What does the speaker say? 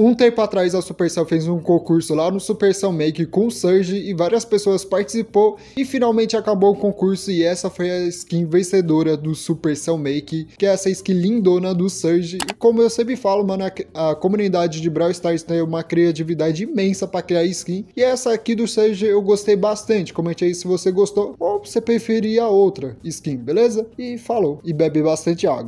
Um tempo atrás a Supercell fez um concurso lá no Supercell Make com o Surge e várias pessoas participou e finalmente acabou o concurso e essa foi a skin vencedora do Supercell Make, que é essa skin lindona do Surge. E como eu sempre falo, mano, a, comunidade de Brawl Stars tem uma criatividade imensa para criar skin e essa aqui do Surge eu gostei bastante. Comente aí se você gostou ou você preferia outra skin, beleza? E falou, e bebe bastante água.